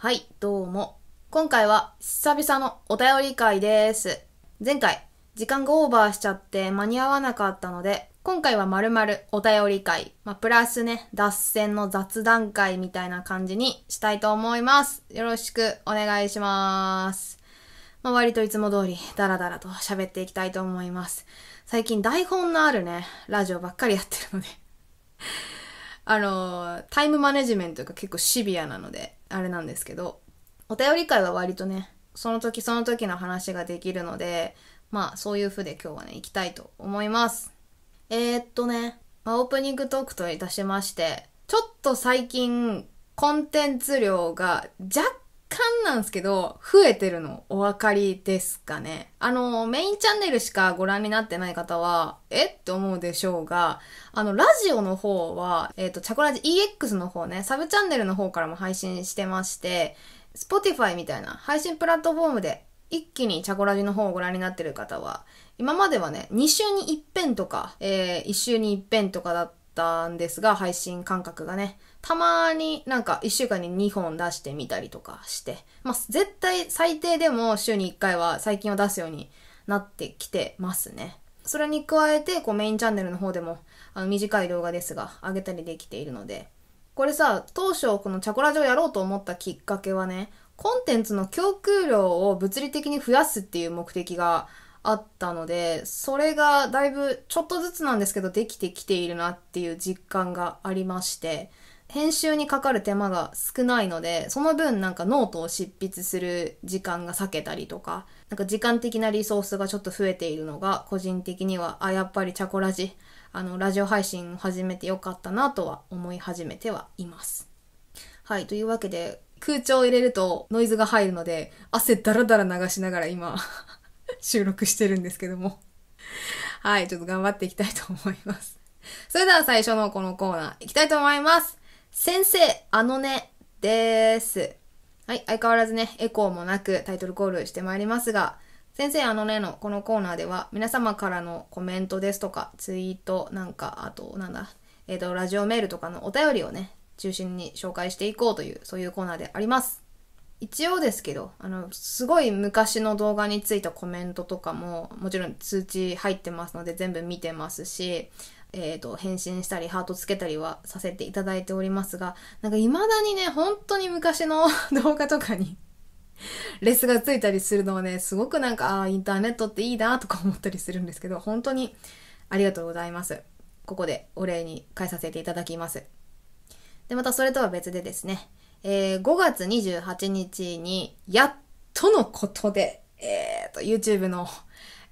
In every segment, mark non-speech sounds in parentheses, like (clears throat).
はい、どうも。今回は久々のお便り会です。前回、時間がオーバーしちゃって間に合わなかったので、今回は丸々お便り会、まあ、プラスね、脱線の雑談会みたいな感じにしたいと思います。よろしくお願いします。まあ、割といつも通り、ダラダラと喋っていきたいと思います。最近台本のあるね、ラジオばっかりやってるので (laughs) あの、タイムマネジメントが結構シビアなので、あれなんですけど、お便り会は割とね、その時その時の話ができるので、まあそういう風で今日はね、行きたいと思います。えー、っとね、まあ、オープニングトークといたしまして、ちょっと最近、コンテンツ量が若感なんですけど、増えてるのお分かりですかね。あの、メインチャンネルしかご覧になってない方は、えって思うでしょうが、あの、ラジオの方は、えっ、ー、と、チャコラジ EX の方ね、サブチャンネルの方からも配信してまして、Spotify みたいな配信プラットフォームで一気にチャコラジの方をご覧になってる方は、今まではね、2週に1遍とか、えー、1週に1遍とかだったんですが、配信間隔がね。たまになんか1週間に2本出してみたりとかして、まあ、絶対最低でも週に1回は最近は出すようになってきてますね。それに加えて、こうメインチャンネルの方でも、あの短い動画ですが、上げたりできているので、これさ、当初このチャコラジオやろうと思ったきっかけはね、コンテンツの供給量を物理的に増やすっていう目的があったので、それがだいぶちょっとずつなんですけどできてきているなっていう実感がありまして、編集にかかる手間が少ないので、その分なんかノートを執筆する時間が避けたりとか、なんか時間的なリソースがちょっと増えているのが、個人的には、あ、やっぱりチャコラジ、あの、ラジオ配信を始めてよかったなとは思い始めてはいます。はい、というわけで、空調を入れるとノイズが入るので、汗だらだら流しながら今 (laughs) 収録してるんですけどもはい、ちょっと頑張っていきたいと思います。それでは最初のこのコーナー行きたいと思います。先生、あのね、です。はい、相変わらずね、エコーもなくタイトルコールしてまいりますが、先生、あのねのこのコーナーでは、皆様からのコメントですとか、ツイート、なんか、あと、なんだ、えっ、ー、と、ラジオメールとかのお便りをね、中心に紹介していこうという、そういうコーナーであります。一応ですけど、あの、すごい昔の動画についたコメントとかも、もちろん通知入ってますので全部見てますし、えーと、返信したりハートつけたりはさせていただいておりますがなんか未だにね本当に昔の (laughs) 動画とかにレスがついたりするのはねすごくなんかあインターネットっていいなとか思ったりするんですけど本当にありがとうございますここでお礼に返させていただきますでまたそれとは別でですね、えー、5月28日にやっとのことでえっ、ー、と YouTube の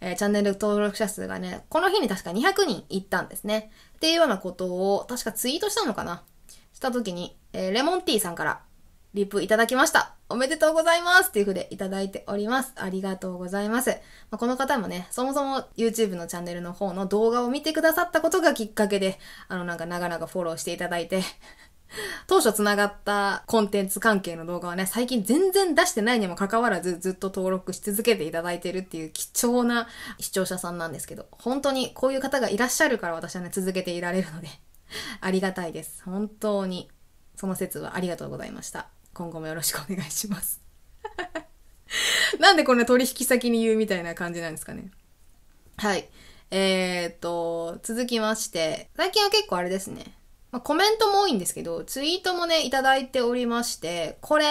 えー、チャンネル登録者数がね、この日に確か200人いったんですね。っていうようなことを、確かツイートしたのかなした時に、えー、レモンティーさんからリプいただきました。おめでとうございますっていう風でいただいております。ありがとうございます。まあ、この方もね、そもそも YouTube のチャンネルの方の動画を見てくださったことがきっかけで、あのなんか長々フォローしていただいて (laughs) 当初繋がったコンテンツ関係の動画はね、最近全然出してないにもかかわらずずっと登録し続けていただいてるっていう貴重な視聴者さんなんですけど、本当にこういう方がいらっしゃるから私はね、続けていられるので (laughs) ありがたいです。本当に。その説はありがとうございました。今後もよろしくお願いします (laughs) なんでこんな取引先に言うみたいな感じなんですかね。はい。えー、っと、続きまして、最近は結構あれですね。まあ、コメントも多いんですけど、ツイートもね、いただいておりまして、これ、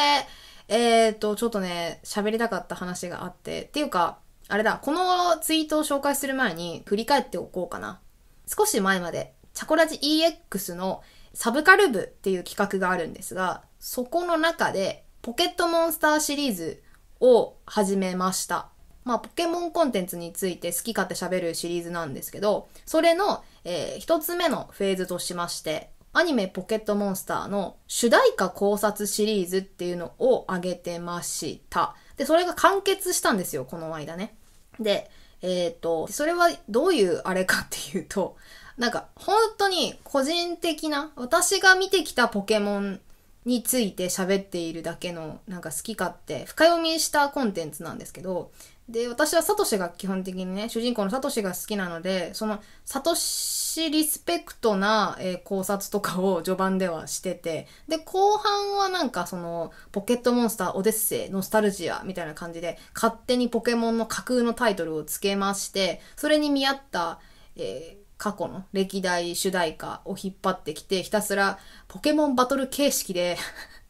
えっ、ー、と、ちょっとね、喋りたかった話があって、っていうか、あれだ、このツイートを紹介する前に振り返っておこうかな。少し前まで、チャコラジ EX のサブカル部っていう企画があるんですが、そこの中でポケットモンスターシリーズを始めました。まあ、ポケモンコンテンツについて好き勝手喋るシリーズなんですけど、それの、えー、一つ目のフェーズとしまして、アニメポケットモンスターの主題歌考察シリーズっていうのを上げてました。で、それが完結したんですよ、この間ね。で、えっ、ー、と、それはどういうあれかっていうと、なんか本当に個人的な、私が見てきたポケモンについて喋っているだけの、なんか好き勝手、深読みしたコンテンツなんですけど、で、私はサトシが基本的にね、主人公のサトシが好きなので、そのサトシリスペクトな、えー、考察とかを序盤ではしてて、で、後半はなんかその、ポケットモンスター、オデッセイ、ノスタルジアみたいな感じで、勝手にポケモンの架空のタイトルを付けまして、それに見合った、えー、過去の歴代主題歌を引っ張ってきて、ひたすらポケモンバトル形式で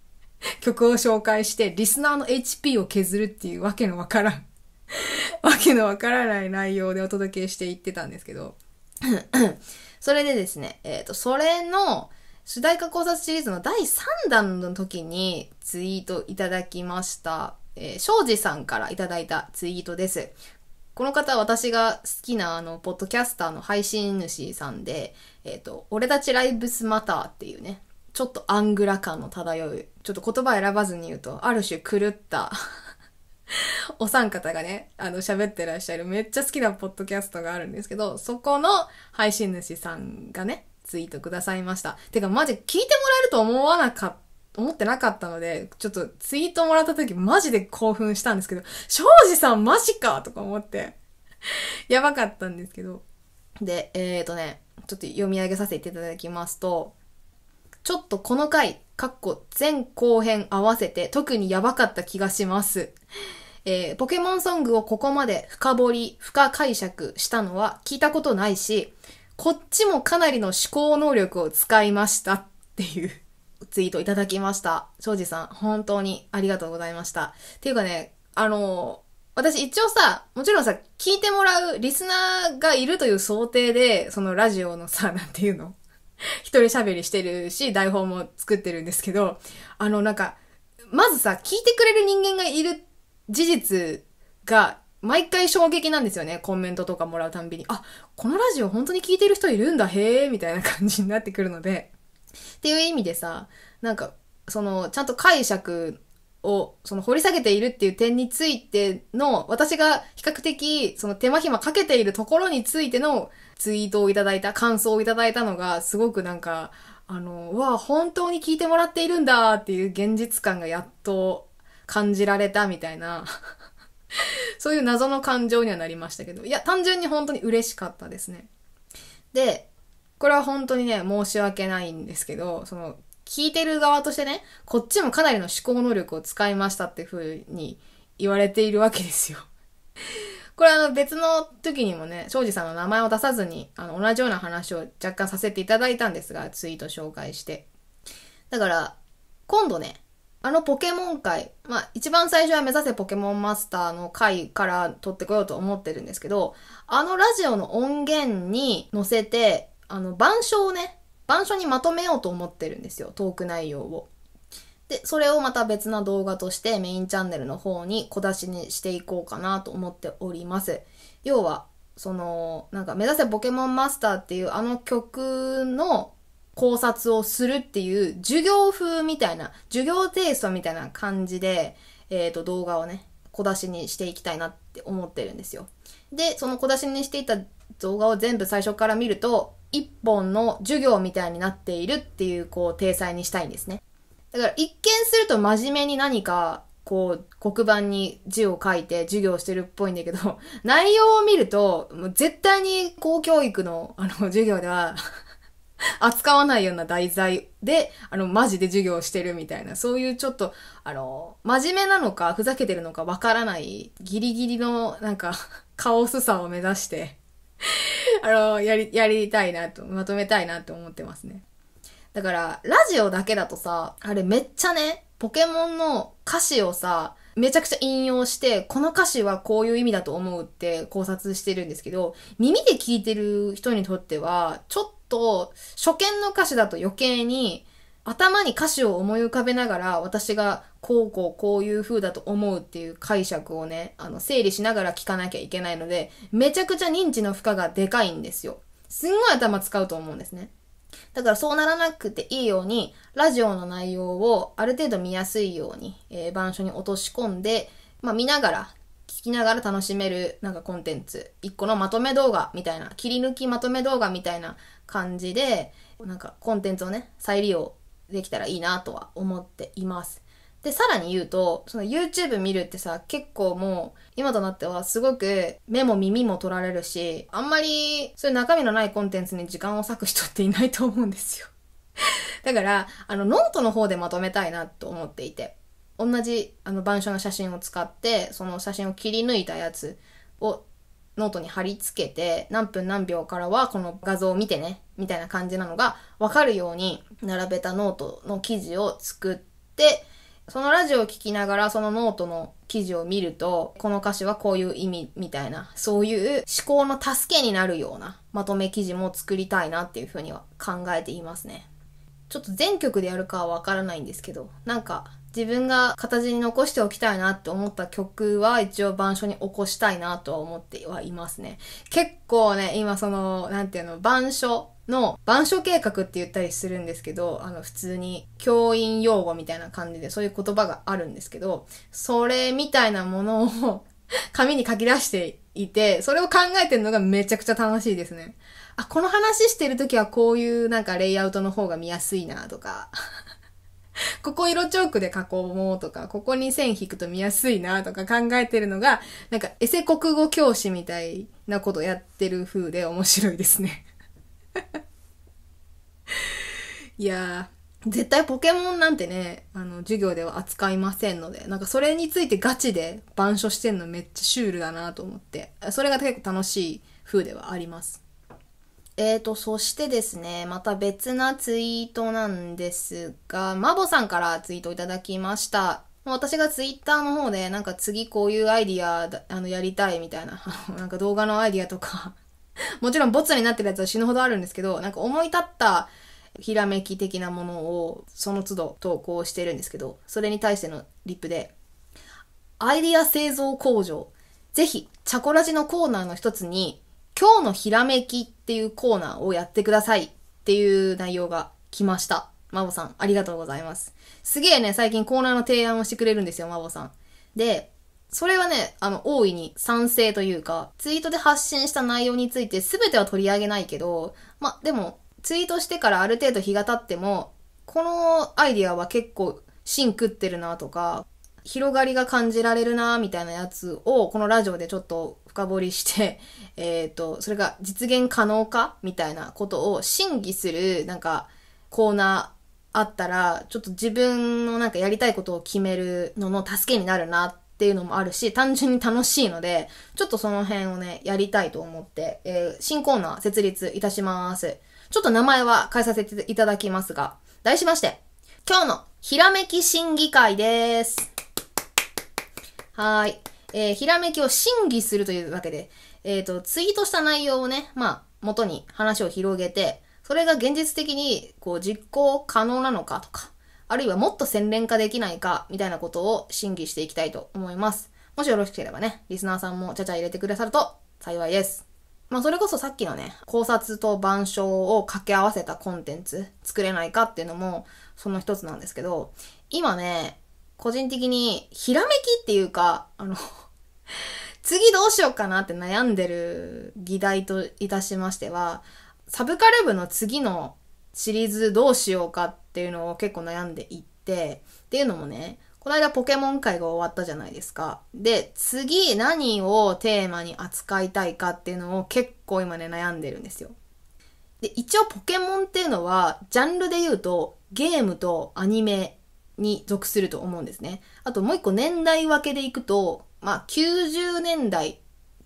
(laughs) 曲を紹介して、リスナーの HP を削るっていうわけのわからん (laughs) わけのわからない内容でお届けしていってたんですけど (clears throat) それでですね、えっ、ー、と、それの主題歌考察シリーズの第3弾の時にツイートいただきました、えー、庄司さんからいただいたツイートです。この方は私が好きなあの、ポッドキャスターの配信主さんで、えっ、ー、と、俺たちライブスマターっていうね、ちょっとアングラ感の漂う、ちょっと言葉選ばずに言うと、ある種狂った (laughs) お三方がね、あの、喋ってらっしゃるめっちゃ好きなポッドキャストがあるんですけど、そこの配信主さんがね、ツイートくださいました。てか、マジ聞いてもらえると思わなかった。思ってなかったので、ちょっとツイートもらった時マジで興奮したんですけど、庄司さんマジかとか思って、(laughs) やばかったんですけど。で、えっ、ー、とね、ちょっと読み上げさせていただきますと、ちょっとこの回、かっこ前後編合わせて特にやばかった気がします。えー、ポケモンソングをここまで深掘り、深解釈したのは聞いたことないし、こっちもかなりの思考能力を使いましたっていうツイートいただきました。庄司さん、本当にありがとうございました。っていうかね、あのー、私一応さ、もちろんさ、聞いてもらうリスナーがいるという想定で、そのラジオのさ、なんていうの一人喋りしてるし、台本も作ってるんですけど、あの、なんか、まずさ、聞いてくれる人間がいる事実が、毎回衝撃なんですよね。コメントとかもらうたんびに。あ、このラジオ本当に聞いてる人いるんだ、へえ、みたいな感じになってくるので。っていう意味でさ、なんか、その、ちゃんと解釈をその掘り下げているっていう点についての、私が比較的その手間暇かけているところについてのツイートをいただいた、感想をいただいたのが、すごくなんか、あの、うわ、本当に聞いてもらっているんだっていう現実感がやっと感じられたみたいな (laughs) そういう謎の感情にはなりましたけど、いや、単純に本当に嬉しかったですね。で、これは本当にね、申し訳ないんですけど、その、聞いてる側としてね、こっちもかなりの思考能力を使いましたっていう風に言われているわけですよ。(laughs) これあの別の時にもね、庄司さんの名前を出さずに、あの同じような話を若干させていただいたんですが、ツイート紹介して。だから、今度ね、あのポケモン界、まあ一番最初は目指せポケモンマスターの回から撮ってこようと思ってるんですけど、あのラジオの音源に載せて、あの、板書をね、板書にまとめようと思ってるんですよ、トーク内容を。で、それをまた別な動画としてメインチャンネルの方に小出しにしていこうかなと思っております。要は、その、なんか、目指せポケモンマスターっていうあの曲の考察をするっていう授業風みたいな、授業テイストみたいな感じで、えっ、ー、と、動画をね、小出しにしていきたいなって思ってるんですよ。で、その小出しにしていた動画を全部最初から見ると、一本の授業みたいになっているっていう、こう、体裁にしたいんですね。だから一見すると真面目に何か、こう、黒板に字を書いて授業してるっぽいんだけど、(laughs) 内容を見ると、もう絶対に公教育の、あの、授業では (laughs) 扱わないような題材で、あの、マジで授業してるみたいな、そういうちょっと、あの、真面目なのか、ふざけてるのかわからない、ギリギリの、なんか、(laughs) カオスさを目指して、あの、やり、やりたいなと、まとめたいなって思ってますね。だから、ラジオだけだとさ、あれめっちゃね、ポケモンの歌詞をさ、めちゃくちゃ引用して、この歌詞はこういう意味だと思うって考察してるんですけど、耳で聞いてる人にとっては、ちょっと初見の歌詞だと余計に、頭に歌詞を思い浮かべながら私がこうこうこういう風だと思うっていう解釈をね、あの整理しながら聞かなきゃいけないので、めちゃくちゃ認知の負荷がでかいんですよ。すんごい頭使うと思うんですね。だからそうならなくていいように、ラジオの内容をある程度見やすいように、えー、板書に落とし込んで、まあ見ながら、聞きながら楽しめるなんかコンテンツ、一個のまとめ動画みたいな、切り抜きまとめ動画みたいな感じで、なんかコンテンツをね、再利用できたらいいなとは思っています。で、さらに言うと、その YouTube 見るってさ、結構もう、今となってはすごく目も耳も取られるし、あんまり、そういう中身のないコンテンツに時間を割く人っていないと思うんですよ。(laughs) だから、あの、ノートの方でまとめたいなと思っていて、同じ、あの、板書の写真を使って、その写真を切り抜いたやつをノートに貼り付けて、何分何秒からはこの画像を見てね、みたいな感じなのがわかるように並べたノートの記事を作って、そのラジオを聞きながらそのノートの記事を見ると、この歌詞はこういう意味みたいな、そういう思考の助けになるようなまとめ記事も作りたいなっていうふうには考えていますね。ちょっと全曲でやるかはわからないんですけど、なんか自分が形に残しておきたいなって思った曲は一応板書に起こしたいなとは思ってはいますね。結構ね、今その、なんていうの、板書の板書計画って言ったりするんですけど、あの普通に教員用語みたいな感じでそういう言葉があるんですけど、それみたいなものを (laughs) 紙に書き出していて、それを考えてるのがめちゃくちゃ楽しいですね。あ、この話してるときはこういうなんかレイアウトの方が見やすいなとか (laughs) ここ色チョークで囲もうとか、ここに線引くと見やすいなとか考えてるのが、なんかエセ国語教師みたいなことやってる風で面白いですね (laughs) いやー、絶対ポケモンなんてね、あの、授業では扱いませんので、なんかそれについてガチで板書してんのめっちゃシュールだなと思って、それが結構楽しい風ではあります。えーと、そしてですね、また別なツイートなんですが、マボさんからツイートいただきました。私がツイッターの方で、なんか次こういうアイディア、あの、やりたいみたいな、(laughs) なんか動画のアイディアとか (laughs) もちろんボツになってるやつは死ぬほどあるんですけど、なんか思い立ったひらめき的なものをその都度投稿してるんですけど、それに対してのリップで、アイディア製造工場、ぜひ、チャコラジのコーナーの一つに今日のひらめきっていうコーナーをやってくださいっていう内容が来ました。マボさん、ありがとうございます。すげえね、最近コーナーの提案をしてくれるんですよ、マボさん。で、それはね、あの、大いに賛成というか、ツイートで発信した内容について全ては取り上げないけど、ま、でも、ツイートしてからある程度日が経っても、このアイディアは結構芯食ってるなとか、広がりが感じられるなみたいなやつを、このラジオでちょっと深掘りして、(laughs) えっ、ー、と、それが実現可能かみたいなことを審議する、なんか、コーナーあったら、ちょっと自分のなんかやりたいことを決めるのの助けになるなっていうのもあるし、単純に楽しいので、ちょっとその辺をね、やりたいと思って、えー、新コーナー設立いたします。ちょっと名前は変えさせていただきますが、題しまして、今日のひらめき審議会です。はい。えー、ひらめきを審議するというわけで、えっ、ー、と、ツイートした内容をね、まあ、元に話を広げて、それが現実的に、こう、実行可能なのかとか、あるいはもっと洗練化できないか、みたいなことを審議していきたいと思います。もしよろしければね、リスナーさんもちゃちゃ入れてくださると幸いです。まあ、それこそさっきのね、考察と板書を掛け合わせたコンテンツ作れないかっていうのも、その一つなんですけど、今ね、個人的に、ひらめきっていうか、あの次どうしようかなって悩んでる議題といたしましては、サブカル部の次のシリーズどうしようかっていうのを結構悩んでいって、っていうのもね、この間ポケモン会が終わったじゃないですか。で、次何をテーマに扱いたいかっていうのを結構今ね悩んでるんですよ。で、一応ポケモンっていうのは、ジャンルで言うと、ゲームとアニメに属すると思うんですね。あともう一個年代分けでいくと、まあ、90年代っ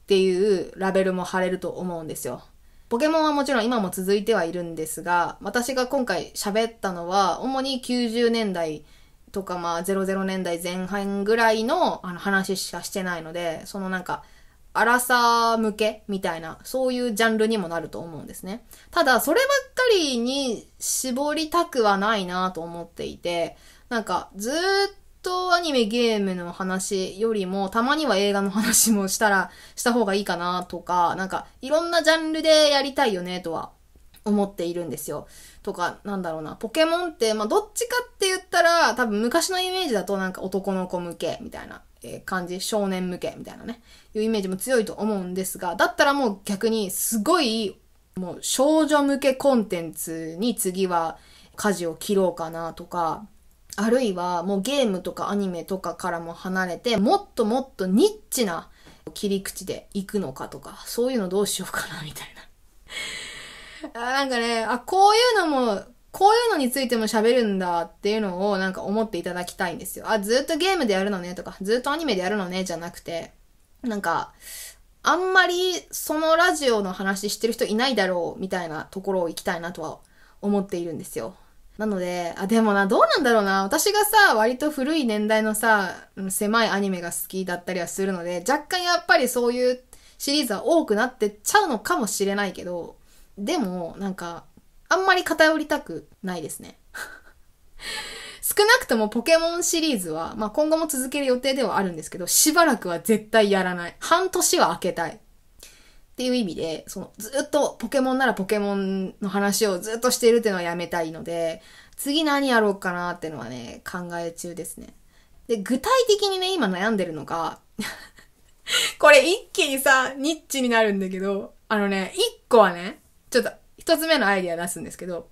ていうラベルも貼れると思うんですよ。ポケモンはもちろん今も続いてはいるんですが、私が今回喋ったのは、主に90年代とか、まあ、00年代前半ぐらいのあの話しかしてないので、そのなんか、荒さ向けみたいな、そういうジャンルにもなると思うんですね。ただ、そればっかりに絞りたくはないなと思っていて、なんかずっとアニメゲームの話よりも、たまには映画の話もしたら、した方がいいかなとか、なんかいろんなジャンルでやりたいよねとは思っているんですよ。とか、なんだろうな、ポケモンって、まあ、どっちかって言ったら、多分昔のイメージだとなんか男の子向けみたいな感じ、少年向けみたいなね、いうイメージも強いと思うんですが、だったらもう逆にすごい、もう少女向けコンテンツに次は舵を切ろうかなとか、あるいはもうゲームとかアニメとかからも離れて、もっともっとニッチな切り口で行くのかとか、そういうのどうしようかなみたいな。(laughs) あなんかね、あ、こういうのも、こういうのについても喋るんだっていうのをなんか思っていただきたいんですよ。あ、ずっとゲームでやるのねとか、ずっとアニメでやるのねじゃなくて、なんか、あんまりそのラジオの話してる人いないだろうみたいなところを行きたいなとは思っているんですよ。なので、あ、でもな、どうなんだろうな。私がさ、割と古い年代のさ、狭いアニメが好きだったりはするので、若干やっぱりそういうシリーズは多くなってっちゃうのかもしれないけど、でも、なんか、あんまり偏りたくないですね。(laughs) 少なくともポケモンシリーズは、まあ、今後も続ける予定ではあるんですけど、しばらくは絶対やらない。半年は開けたい。っていう意味で、そのずっとポケモンならポケモンの話をずっとしてるっていうのはやめたいので、次何やろうかなっていうのはね、考え中ですね。で、具体的にね、今悩んでるのが (laughs) これ一気にさ、ニッチになるんだけど、あのね、一個はね、ちょっと一つ目のアイディア出すんですけど、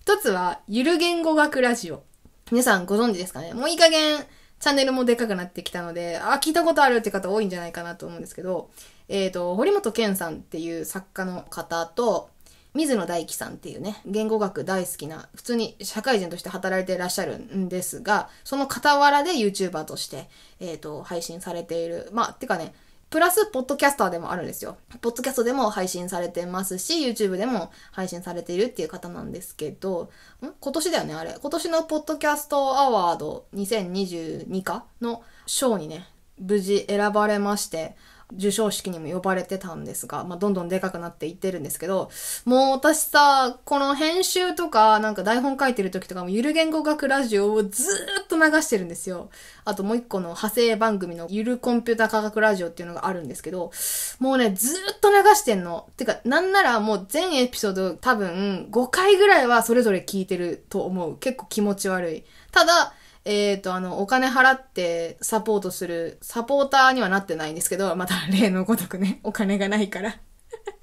一つは、ゆる言語学ラジオ。皆さんご存知ですかねもういい加減、チャンネルもでかくなってきたので、あ、聞いたことあるって方多いんじゃないかなと思うんですけど、えっ、ー、と、堀本健さんっていう作家の方と、水野大樹さんっていうね、言語学大好きな、普通に社会人として働いていらっしゃるんですが、その傍らで YouTuber として、えっ、ー、と、配信されている。まあ、てかね、プラス、ポッドキャスターでもあるんですよ。ポッドキャストでも配信されてますし、YouTube でも配信されているっていう方なんですけど、ん今年だよね、あれ。今年のポッドキャストアワード2022かの賞にね、無事選ばれまして、授賞式にも呼ばれてたんですが、まあ、どんどんでかくなっていってるんですけど、もう私さ、この編集とか、なんか台本書いてる時とかも、ゆる言語学ラジオをずーっと流してるんですよ。あともう一個の派生番組のゆるコンピュータ科学ラジオっていうのがあるんですけど、もうね、ずーっと流してんの。てか、なんならもう全エピソード多分5回ぐらいはそれぞれ聞いてると思う。結構気持ち悪い。ただ、えっ、ー、と、あの、お金払ってサポートする、サポーターにはなってないんですけど、また例のごとくね、(laughs) お金がないから。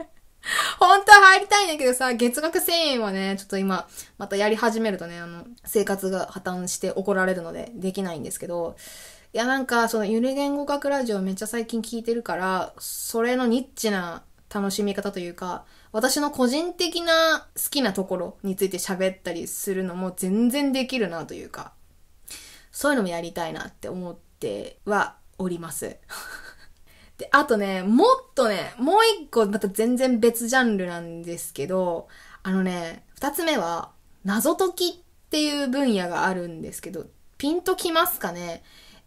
(laughs) 本当は入りたいんだけどさ、月額1000円はね、ちょっと今、またやり始めるとね、あの、生活が破綻して怒られるので、できないんですけど、いやなんか、そのゆる言語学ラジオめっちゃ最近聞いてるから、それのニッチな楽しみ方というか、私の個人的な好きなところについて喋ったりするのも全然できるなというか、そういうのもやりたいなって思ってはおります。(laughs) で、あとね、もっとね、もう一個また全然別ジャンルなんですけど、あのね、二つ目は、謎解きっていう分野があるんですけど、ピンときますかね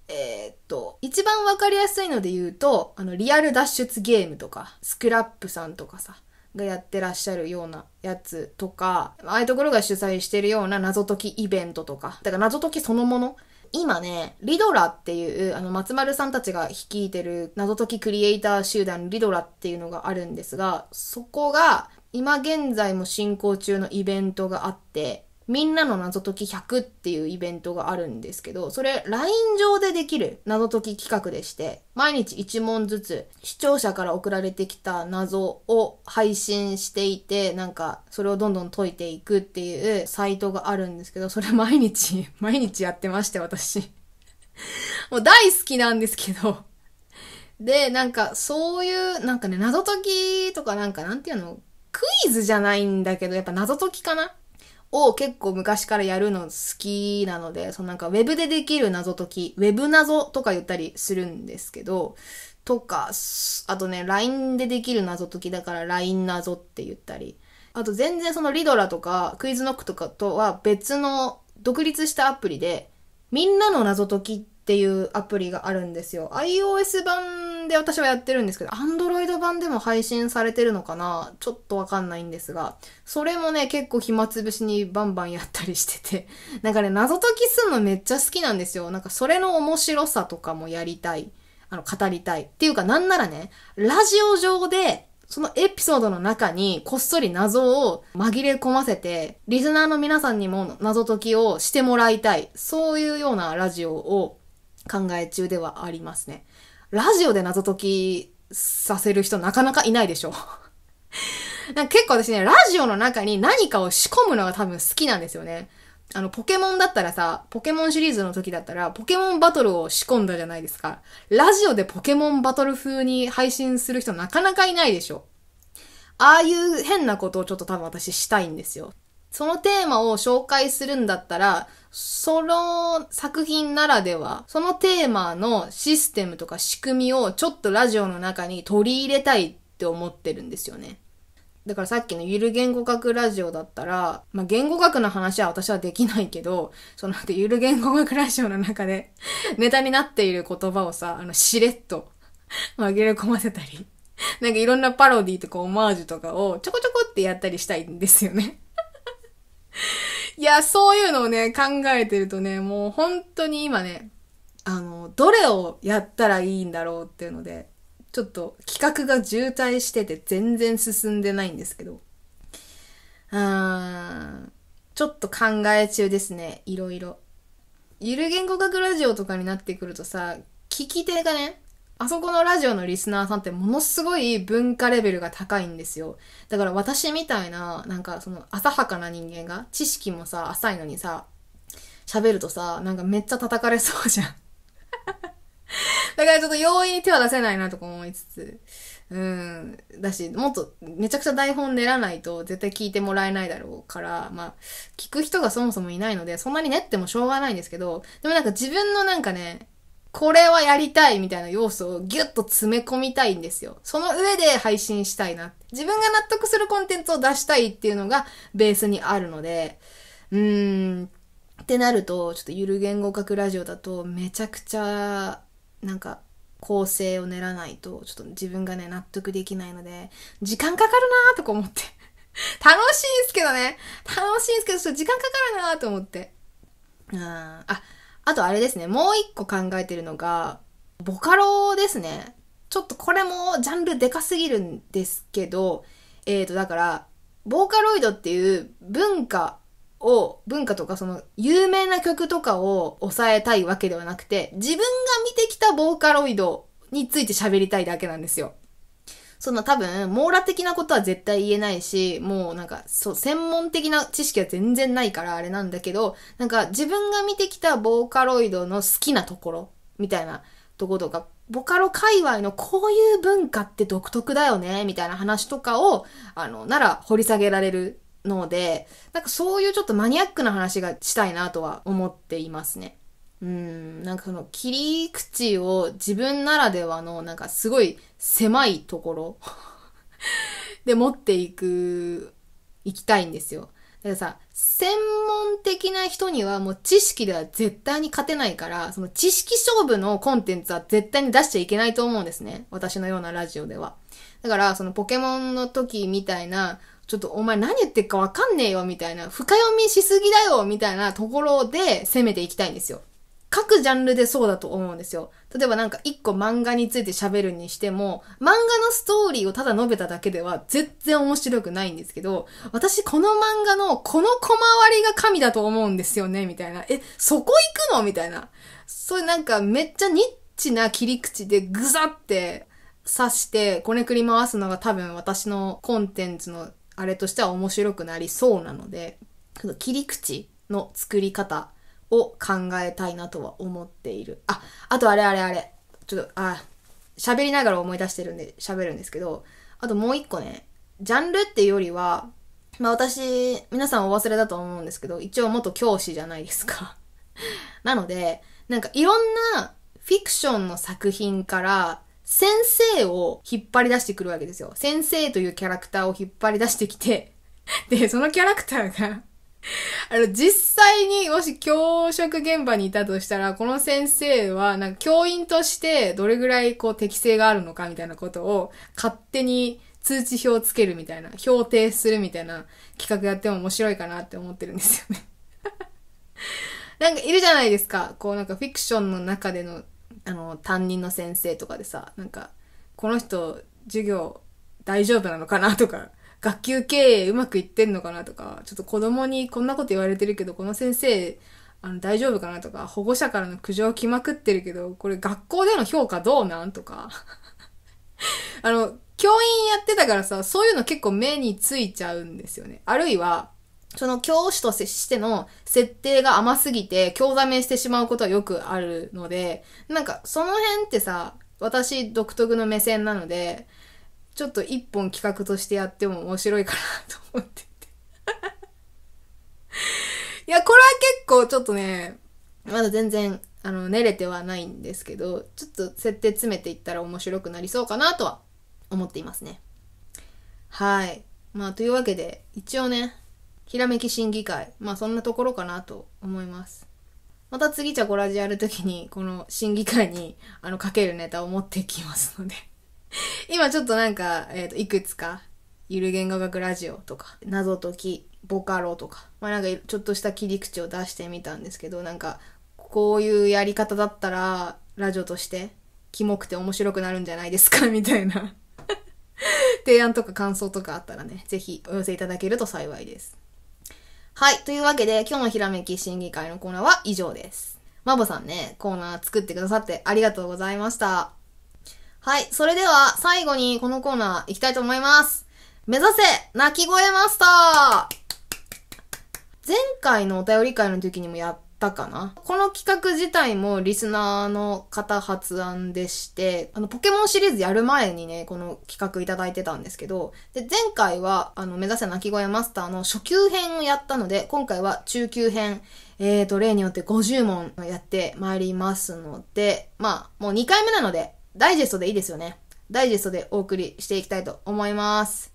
えー、っと、一番わかりやすいので言うと、あの、リアル脱出ゲームとか、スクラップさんとかさ、がやってらっしゃるようなやつとか、ああいうところが主催してるような謎解きイベントとか、だから謎解きそのもの今ね、リドラっていう、あの、松丸さんたちが率いてる謎解きクリエイター集団リドラっていうのがあるんですが、そこが、今現在も進行中のイベントがあって、みんなの謎解き100っていうイベントがあるんですけど、それ LINE 上でできる謎解き企画でして、毎日1問ずつ視聴者から送られてきた謎を配信していて、なんかそれをどんどん解いていくっていうサイトがあるんですけど、それ毎日、(laughs) 毎日やってまして、私。(laughs) もう大好きなんですけど。で、なんかそういう、なんかね、謎解きとかなんかなんていうの、クイズじゃないんだけど、やっぱ謎解きかなを結構昔からやるの好きなので、そのなんかウェブでできる謎解き、ウェブ謎とか言ったりするんですけど、とか、あとね、LINE でできる謎解きだから LINE 謎って言ったり、あと全然そのリドラとかクイズノックとかとは別の独立したアプリで、みんなの謎解きっていうアプリがあるんですよ。iOS 版で私はやってるんですけど、Android 版でも配信されてるのかなちょっとわかんないんですが、それもね、結構暇つぶしにバンバンやったりしてて、(laughs) なんかね、謎解きすんのめっちゃ好きなんですよ。なんかそれの面白さとかもやりたい。あの、語りたい。っていうかなんならね、ラジオ上でそのエピソードの中にこっそり謎を紛れ込ませて、リスナーの皆さんにも謎解きをしてもらいたい。そういうようなラジオを考え中ではありますね。ラジオで謎解きさせる人なかなかいないでしょ。(laughs) なんか結構私ね、ラジオの中に何かを仕込むのが多分好きなんですよね。あの、ポケモンだったらさ、ポケモンシリーズの時だったら、ポケモンバトルを仕込んだじゃないですか。ラジオでポケモンバトル風に配信する人なかなかいないでしょ。ああいう変なことをちょっと多分私したいんですよ。そのテーマを紹介するんだったら、その作品ならでは、そのテーマのシステムとか仕組みをちょっとラジオの中に取り入れたいって思ってるんですよね。だからさっきのゆる言語学ラジオだったら、まあ、言語学の話は私はできないけど、その、ゆる言語学ラジオの中でネタになっている言葉をさ、あの、しれっと紛れ込ませたりなんかいろんなパロディとかオマージュとかをちょこちょこってやったりしたいんですよね。いや、そういうのをね、考えてるとね、もう本当に今ね、あの、どれをやったらいいんだろうっていうので、ちょっと企画が渋滞してて全然進んでないんですけど。うーん。ちょっと考え中ですね。いろいろ。ゆる言語学ラジオとかになってくるとさ、聞き手がね、あそこのラジオのリスナーさんってものすごい文化レベルが高いんですよ。だから私みたいな、なんかその浅はかな人間が、知識もさ、浅いのにさ、喋るとさ、なんかめっちゃ叩かれそうじゃん。(laughs) だからちょっと容易に手は出せないなとか思いつつ。うん。だし、もっとめちゃくちゃ台本練らないと絶対聞いてもらえないだろうから、まあ、聞く人がそもそもいないので、そんなに練ってもしょうがないんですけど、でもなんか自分のなんかね、これはやりたいみたいな要素をギュッと詰め込みたいんですよ。その上で配信したいな。自分が納得するコンテンツを出したいっていうのがベースにあるので、うーん、ってなると、ちょっとゆる言語学ラジオだとめちゃくちゃ、なんか、構成を練らないと、ちょっと自分がね、納得できないので、時間かかるなーとか思って。(laughs) 楽しいんすけどね。楽しいんすけど、ちょっと時間かかるなーと思って。うん。あ、あとあれですね、もう一個考えてるのが、ボカロですね。ちょっとこれもジャンルでかすぎるんですけど、えっ、ー、と、だから、ボーカロイドっていう文化を、文化とかその有名な曲とかを抑えたいわけではなくて、自分が見てきたボーカロイドについて喋りたいだけなんですよ。その多分、網羅的なことは絶対言えないし、もうなんか、そう、専門的な知識は全然ないからあれなんだけど、なんか自分が見てきたボーカロイドの好きなところ、みたいなとことか、ボカロ界隈のこういう文化って独特だよね、みたいな話とかを、あの、なら掘り下げられるので、なんかそういうちょっとマニアックな話がしたいなとは思っていますね。うん、なんかその切り口を自分ならではの、なんかすごい狭いところ (laughs) で持っていく、行きたいんですよ。だからさ、専門的な人にはもう知識では絶対に勝てないから、その知識勝負のコンテンツは絶対に出しちゃいけないと思うんですね。私のようなラジオでは。だから、そのポケモンの時みたいな、ちょっとお前何言ってっかわかんねえよみたいな、深読みしすぎだよみたいなところで攻めていきたいんですよ。各ジャンルでそうだと思うんですよ。例えばなんか一個漫画について喋るにしても、漫画のストーリーをただ述べただけでは全然面白くないんですけど、私この漫画のこの小回りが神だと思うんですよね、みたいな。え、そこ行くのみたいな。そういうなんかめっちゃニッチな切り口でグザって刺してこねくり回すのが多分私のコンテンツのあれとしては面白くなりそうなので、切り口の作り方を考えたいなとは思っている。あ、あとあれあれあれ。ちょっと、あ、喋りながら思い出してるんで喋るんですけど、あともう一個ね、ジャンルっていうよりは、まあ私、皆さんお忘れだと思うんですけど、一応元教師じゃないですか (laughs) なので、なんかいろんなフィクションの作品から先生を引っ張り出してくるわけですよ。先生というキャラクターを引っ張り出してきてで、そのキャラクターが (laughs) あの、実際にもし教職現場にいたとしたら、この先生は、なんか教員としてどれぐらいこう適性があるのかみたいなことを勝手に通知表をつけるみたいな、評定するみたいな企画やっても面白いかなって思ってるんですよね (laughs) なんかいるじゃないですか。こうなんかフィクションの中での、あの、担任の先生とかでさ、なんか、この人、授業大丈夫なのかなとか、学級経営うまくいってんのかなとか、ちょっと子供にこんなこと言われてるけど、この先生、あの、大丈夫かなとか、保護者からの苦情来まくってるけど、これ学校での評価どうなんとか。(laughs) あの、教員やってたからさ、そういうの結構目についちゃうんですよね。あるいは、その教師としての設定が甘すぎて、教ざめしてしまうことはよくあるので、なんかその辺ってさ、私独特の目線なので、ちょっと一本企画としてやっても面白いかなと思ってて (laughs) いや、これは結構ちょっとね、まだ全然、あの、練れてはないんですけど、ちょっと設定詰めていったら面白くなりそうかなとは思っていますね。はい。まあ、というわけで、一応ね、ひらめき審議会。まあ、そんなところかなと思います。また次、チャコラジやるときに、この審議会に、あの、かけるネタを持ってきますので (laughs) 今ちょっとなんか、えっ、ー、と、いくつか、ゆる言語学ラジオとか、謎解き、ボカロとか、まあなんかちょっとした切り口を出してみたんですけど、なんか、こういうやり方だったら、ラジオとして、キモくて面白くなるんじゃないですか、(laughs) みたいな (laughs) 提案とか感想とかあったらね、ぜひお寄せいただけると幸いです。はい。というわけで、今日のひらめき審議会のコーナーは以上です。マボさんね、コーナー作ってくださってありがとうございました。はい。それでは、最後にこのコーナー行きたいと思います。目指せ鳴き声マスター前回のお便り会の時にもやったかなこの企画自体もリスナーの方発案でして、あの、ポケモンシリーズやる前にね、この企画いただいてたんですけど、で、前回は、あの、目指せ鳴き声マスターの初級編をやったので、今回は中級編、えーと、例によって50問やってまいりますので、まあ、もう2回目なので、ダイジェストでいいですよね。ダイジェストでお送りしていきたいと思います。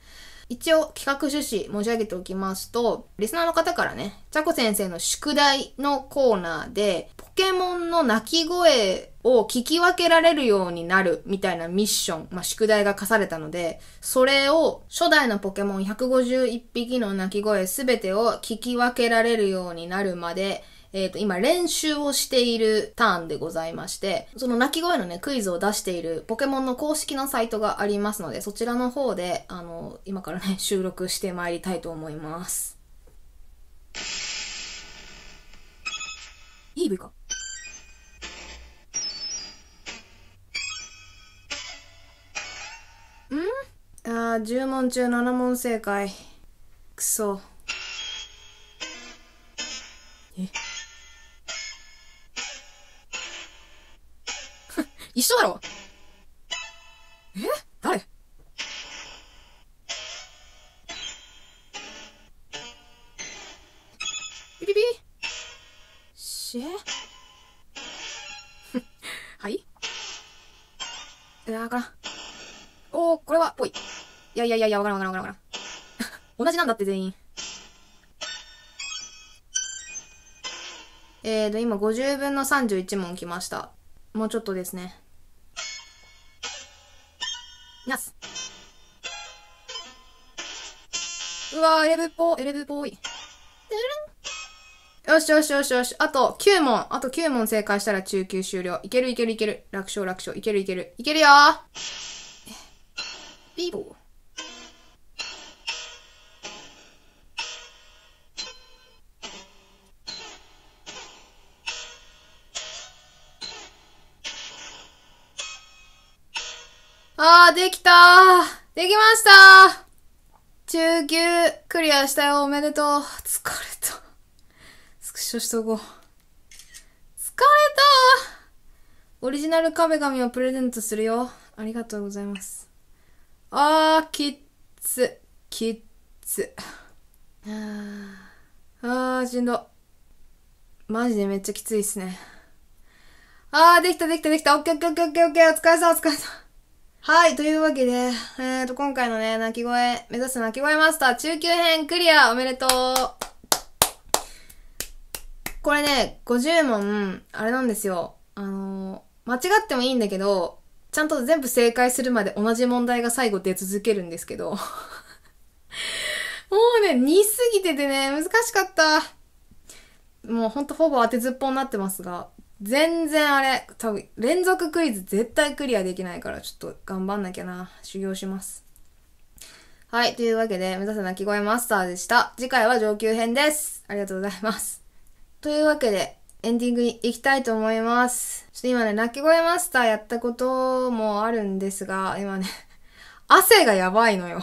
一応企画趣旨申し上げておきますと、リスナーの方からね、ちゃこ先生の宿題のコーナーで、ポケモンの鳴き声を聞き分けられるようになるみたいなミッション、まあ、宿題が課されたので、それを初代のポケモン151匹の鳴き声すべてを聞き分けられるようになるまで、えっ、ー、と、今練習をしているターンでございまして、その鳴き声のね、クイズを出しているポケモンの公式のサイトがありますので、そちらの方で、あの、今からね、(laughs) 収録してまいりたいと思います。イーブか。んああ、10問中7問正解。くそ。え一緒だろえ誰ピピピしえはいうわ、ーからん。おこれは、ぽい。いやいやいやいや、わからんわからんわからん。(laughs) 同じなんだって全員。えーと、今50分の31問来ました。もうちょっとですね。うわー、エレブっぽい、エレブっぽい。よしよしよしよし。あと9問。あと9問正解したら中級終了。いけるいけるいける。楽勝楽勝。いけるいける。いけるよビーボー。あー、できたーできましたー中級クリアしたよ、おめでとう。疲れた。スクショしとこう。疲れたオリジナル壁紙をプレゼントするよ。ありがとうございます。あー、キッズ、キッズ。あー、しんど。マジでめっちゃきついっすね。あー、できたできたできた。オッケーオッケーオッケーオッケー。お疲れさ、お疲れさ。はい、というわけで、えっ、ー、と、今回のね、泣き声、目指す泣き声マスター中級編クリアおめでとうこれね、50問、あれなんですよ。あのー、間違ってもいいんだけど、ちゃんと全部正解するまで同じ問題が最後出続けるんですけど。もうね、似すぎててね、難しかった。もうほんとほぼ当てずっぽうになってますが、全然あれ、多分連続クイズ絶対クリアできないからちょっと頑張んなきゃな。修行します。はい。というわけで、目指せ鳴き声マスターでした。次回は上級編です。ありがとうございます。というわけで、エンディングに行きたいと思います。ちょっと今ね、鳴き声マスターやったこともあるんですが、今ね、汗がやばいのよ。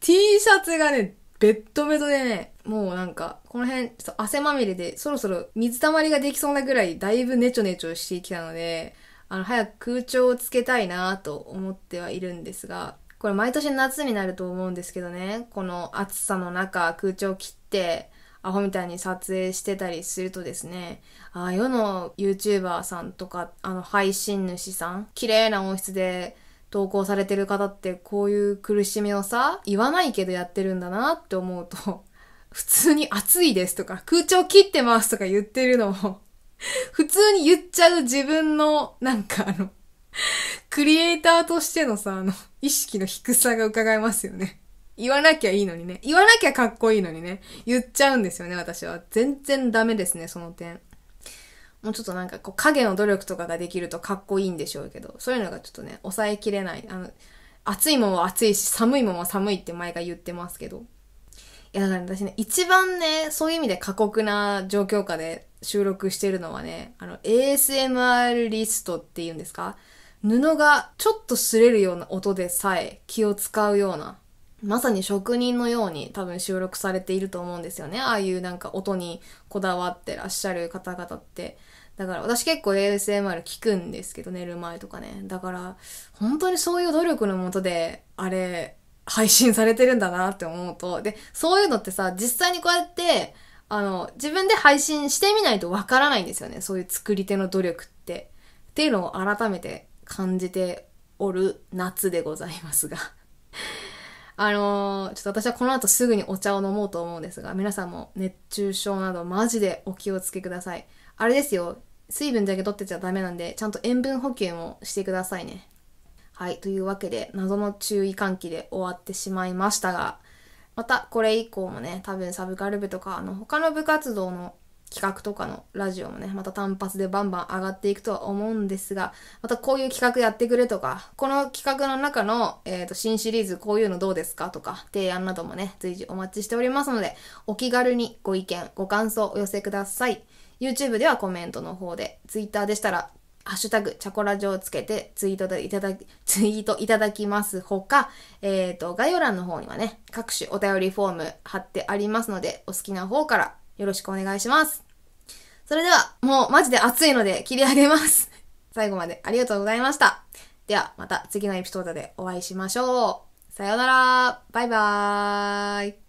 T シャツがね、ベッドベトでね、もうなんか、この辺、汗まみれで、そろそろ水たまりができそうなぐらい、だいぶネチョネチョしてきたので、あの、早く空調をつけたいなと思ってはいるんですが、これ毎年夏になると思うんですけどね、この暑さの中、空調切って、アホみたいに撮影してたりするとですね、あ世の YouTuber さんとか、あの配信主さん、綺麗な音質で投稿されてる方ってこういう苦しみをさ、言わないけどやってるんだなって思うと普通に暑いですとか、空調切ってますとか言ってるのを、(laughs) 普通に言っちゃう自分の、なんかあの、クリエイターとしてのさ、あの、意識の低さが伺えますよね。言わなきゃいいのにね。言わなきゃかっこいいのにね。言っちゃうんですよね、私は。全然ダメですね、その点。もうちょっとなんかこう影の努力とかができるとかっこいいんでしょうけど、そういうのがちょっとね、抑えきれない。あの、暑いもんは暑いし、寒いもんは寒いって前が言ってますけど、いや、私ね、一番ね、そういう意味で過酷な状況下で収録してるのはね、あの、ASMR リストっていうんですか布がちょっと擦れるような音でさえ気を使うような、まさに職人のように多分収録されていると思うんですよね。ああいうなんか音にこだわってらっしゃる方々って。だから私結構 ASMR 聞くんですけど、寝る前とかね。だから、本当にそういう努力のもとで、あれ、配信されてるんだなって思うと、で、そういうのってさ、実際にこうやって、あの、自分で配信してみないとわからないんですよね。そういう作り手の努力って。っていうのを改めて感じておる夏でございますが。(laughs) あのー、ちょっと私はこの後すぐにお茶を飲もうと思うんですが、皆さんも熱中症などマジでお気をつけください。あれですよ、水分だけ取ってちゃダメなんで、ちゃんと塩分補給もしてくださいね。はい、というわけで謎の注意喚起で終わってしまいましたが、またこれ以降もね、多分サブカル部とか、あの、他の部活動の企画とかのラジオもね、また単発でバンバン上がっていくとは思うんですが、またこういう企画やってくれとか、この企画の中の、えー、と新シリーズこういうのどうですかとか、提案などもね、随時お待ちしておりますので、お気軽にご意見、ご感想お寄せください。YouTube ではコメントの方で、Twitter でしたらハッシュタグ、チャコラジオをつけてツイートでいただき、(laughs) ツイートいただきますほか、えっ、ー、と、概要欄の方にはね、各種お便りフォーム貼ってありますので、お好きな方からよろしくお願いします。それでは、もうマジで暑いので切り上げます。(laughs) 最後までありがとうございました。では、また次のエピソードでお会いしましょう。さようなら。バイバーイ。